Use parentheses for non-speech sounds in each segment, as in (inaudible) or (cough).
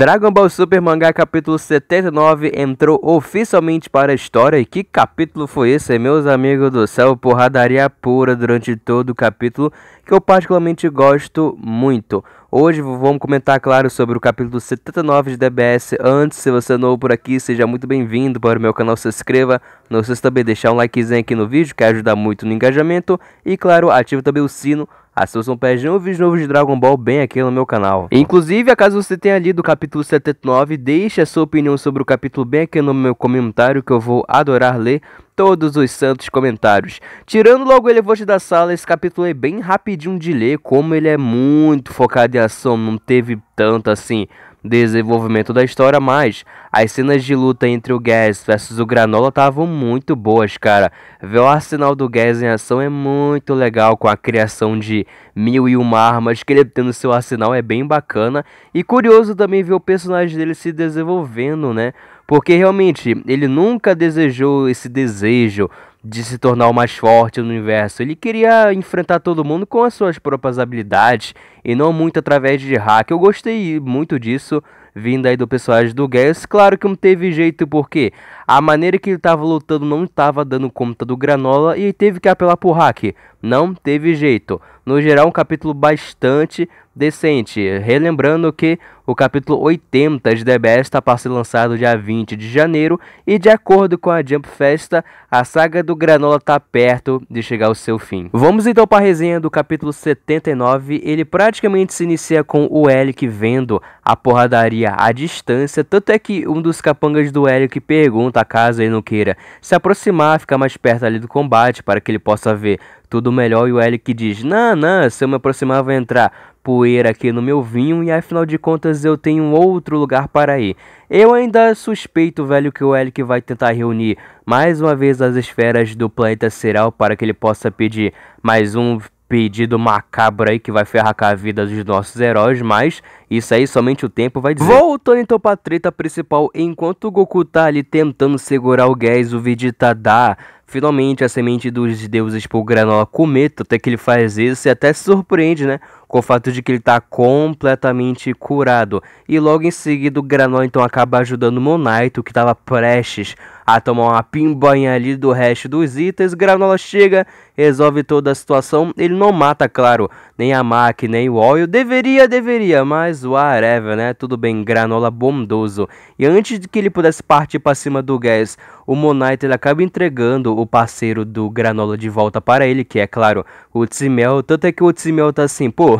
Dragon Ball Super Mangá capítulo 79 entrou oficialmente para a história. E que capítulo foi esse, meus amigos do céu? Porradaria pura durante todo o capítulo, que eu particularmente gosto muito. Hoje vamos comentar, claro, sobre o capítulo 79 de DBS. Antes, se você é novo por aqui, seja muito bem-vindo para o meu canal, se inscreva. Não esqueça também de deixar um likezinho aqui no vídeo, que ajuda muito no engajamento. E, claro, ative também o sino Assim você não perde nenhum vídeo novo de Dragon Ball bem aqui no meu canal. Inclusive, caso você tenha lido o capítulo 79, deixe a sua opinião sobre o capítulo bem aqui no meu comentário que eu vou adorar ler todos os santos comentários. Tirando logo o elevante da sala, esse capítulo é bem rapidinho de ler, como ele é muito focado em ação, não teve tanto assim desenvolvimento da história, mas as cenas de luta entre o Gas versus o Granola estavam muito boas, cara. Ver o arsenal do Gas em ação é muito legal, com a criação de mil e uma armas que ele tem no seu arsenal é bem bacana. E curioso também ver o personagem dele se desenvolvendo, né? Porque realmente ele nunca desejou esse desejo de se tornar o mais forte no universo. Ele queria enfrentar todo mundo com as suas próprias habilidades e não muito através de hack. Eu gostei muito disso vindo aí do personagem do Gaius. Claro que não teve jeito porque a maneira que ele estava lutando não estava dando conta do Granola e teve que apelar pro hack. Não teve jeito. No geral, um capítulo bastante decente. Relembrando que o capítulo 80 de The Best está para ser lançado dia 20 de janeiro e, de acordo com a Jump Festa, a saga do Granola está perto de chegar ao seu fim. Vamos então para a resenha do capítulo 79. Ele praticamente se inicia com o Elic vendo a porradaria à distância, tanto é que um dos capangas do Elic pergunta, caso ele não queira se aproximar, ficar mais perto ali do combate para que ele possa ver tudo melhor e o Eric diz: Não, não, se eu me aproximar vai entrar poeira aqui no meu vinho e afinal de contas eu tenho outro lugar para ir. Eu ainda suspeito, velho, que o Eric vai tentar reunir mais uma vez as esferas do planeta Ceral para que ele possa pedir mais um pedido macabro aí que vai ferrar com a vida dos nossos heróis, mas isso aí somente o tempo vai dizer. Voltando então pra treta principal, enquanto o Goku tá ali tentando segurar o Guess, o Vegeta dá Finalmente a semente dos deuses por tipo, granola cometa, até que ele faz isso e até se surpreende, né? com o fato de que ele está completamente curado. E logo em seguida o Granol então acaba ajudando o Monaito, que estava prestes a tomar uma pimbanha ali do resto dos itens. Granola chega, resolve toda a situação. Ele não mata, claro, nem a Mac, nem o Oil. Deveria, deveria, mas whatever, né? Tudo bem, Granola bondoso. E antes de que ele pudesse partir para cima do Gas, o Monite ele acaba entregando o parceiro do Granola de volta para ele, que é claro, o Tzimel. Tanto é que o Tzimel tá assim, pô,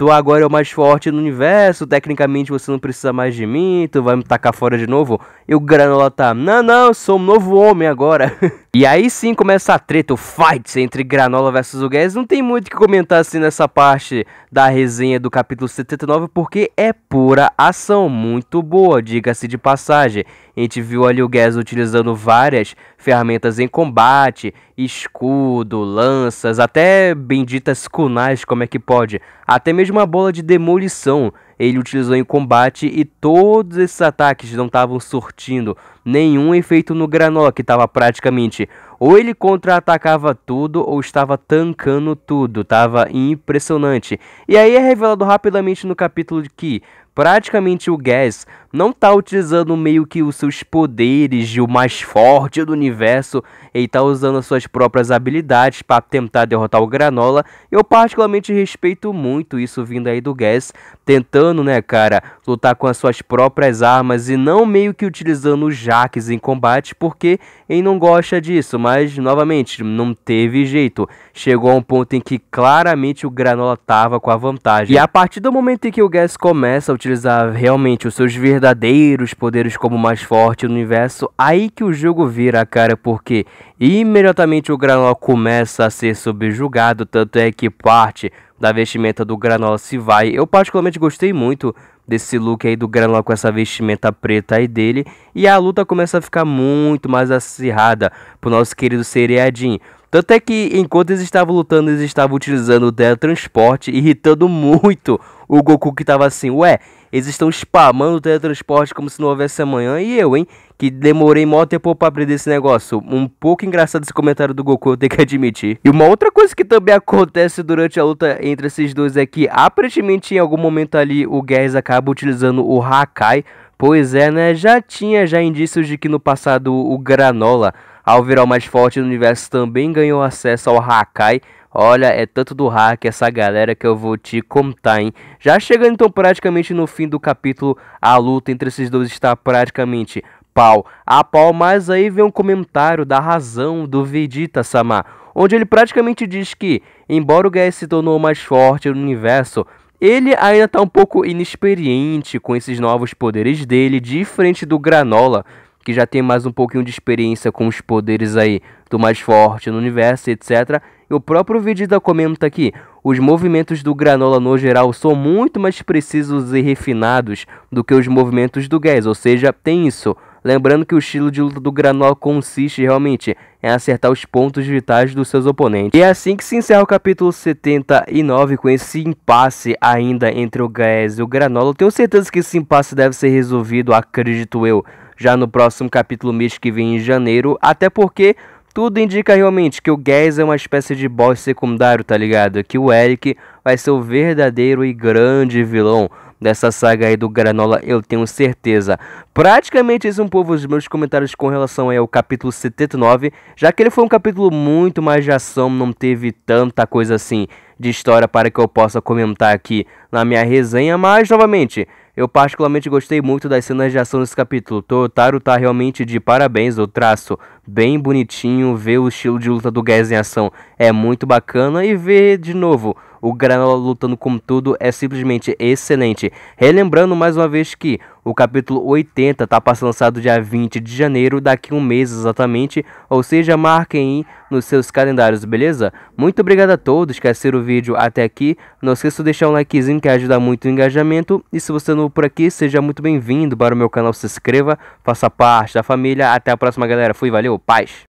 tu agora é o mais forte no universo, tecnicamente você não precisa mais de mim, tu vai me tacar fora de novo. E o Granola tá, não, não, sou um novo homem agora. (laughs) e aí sim começa a treta, o fight entre Granola versus o Guedes. Não tem muito o que comentar assim nessa parte da resenha do capítulo 79, porque é pura ação, muito boa, diga-se de passagem. A gente viu ali o Guedes utilizando várias ferramentas em combate, escudo, lanças, até benditas kunais, como é que pode? Até mesmo de uma bola de demolição ele utilizou em combate e todos esses ataques não estavam surtindo nenhum efeito no Granola que estava praticamente ou ele contra-atacava tudo ou estava tancando tudo, tava impressionante. E aí é revelado rapidamente no capítulo de que praticamente o Gas não tá utilizando meio que os seus poderes de o mais forte do universo, ele tá usando as suas próprias habilidades para tentar derrotar o Granola. Eu particularmente respeito muito isso vindo aí do Gas, tentando, né, cara, lutar com as suas próprias armas e não meio que utilizando os jaques em combate, porque ele não gosta disso, mas novamente, não teve jeito. Chegou a um ponto em que claramente o Granola tava com a vantagem. E a partir do momento em que o Gas começa a utilizar realmente os seus verdadeiros poderes como mais forte no universo, aí que o jogo vira a cara, porque imediatamente o Granola começa a ser subjugado, tanto é que parte da vestimenta do Granola se vai. Eu particularmente gostei muito desse look aí do Granola com essa vestimenta preta aí dele e a luta começa a ficar muito mais acirrada pro nosso querido Seriadin. Tanto é que enquanto eles estavam lutando, eles estavam utilizando o teletransporte, irritando muito o Goku que tava assim, ué, eles estão spamando o teletransporte como se não houvesse amanhã. E eu, hein? Que demorei mó tempo pra aprender esse negócio. Um pouco engraçado esse comentário do Goku, eu tenho que admitir. E uma outra coisa que também acontece durante a luta entre esses dois é que, aparentemente, em algum momento ali, o Guys acaba utilizando o Hakai Pois é, né? Já tinha já indícios de que no passado o Granola, ao virar o mais forte do universo, também ganhou acesso ao Hakai. Olha, é tanto do hack essa galera que eu vou te contar, hein? Já chegando então praticamente no fim do capítulo, a luta entre esses dois está praticamente pau a pau, mas aí vem um comentário da razão do Vegeta Sama, onde ele praticamente diz que, embora o Gai se tornou mais forte no universo, ele ainda está um pouco inexperiente com esses novos poderes dele, diferente do Granola, que já tem mais um pouquinho de experiência com os poderes aí do mais forte no universo, etc. E o próprio Vegeta comenta aqui: os movimentos do Granola no geral são muito mais precisos e refinados do que os movimentos do Gas, ou seja, tem isso Lembrando que o estilo de luta do Granola consiste realmente em acertar os pontos vitais dos seus oponentes. E é assim que se encerra o capítulo 79 com esse impasse ainda entre o Gaez e o Granola. Eu tenho certeza que esse impasse deve ser resolvido, acredito eu, já no próximo capítulo mês que vem em janeiro, até porque tudo indica realmente que o Gaz é uma espécie de boss secundário, tá ligado? Que o Eric vai ser o verdadeiro e grande vilão dessa saga aí do Granola, eu tenho certeza. Praticamente isso, um povo, os meus comentários com relação aí ao capítulo 79, já que ele foi um capítulo muito mais de ação, não teve tanta coisa assim de história para que eu possa comentar aqui na minha resenha, mas novamente, eu particularmente gostei muito das cenas de ação desse capítulo. Totaro tá realmente de parabéns, o traço bem bonitinho, ver o estilo de luta do Gaz em ação é muito bacana e ver de novo o Granola lutando com tudo é simplesmente excelente. Relembrando mais uma vez que o capítulo 80 está para ser lançado dia 20 de janeiro, daqui um mês exatamente, ou seja, marquem nos seus calendários, beleza? Muito obrigado a todos que assistiram o vídeo até aqui. Não esqueça de deixar um likezinho que ajuda muito o engajamento. E se você é novo por aqui, seja muito bem-vindo para o meu canal, se inscreva, faça parte da família. Até a próxima, galera. Fui, valeu, paz!